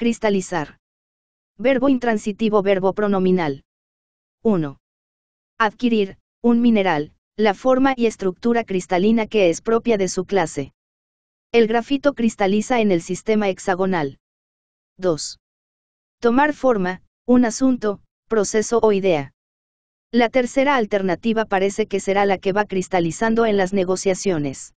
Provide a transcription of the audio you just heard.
Cristalizar. Verbo intransitivo verbo pronominal. 1. Adquirir, un mineral, la forma y estructura cristalina que es propia de su clase. El grafito cristaliza en el sistema hexagonal. 2. Tomar forma, un asunto, proceso o idea. La tercera alternativa parece que será la que va cristalizando en las negociaciones.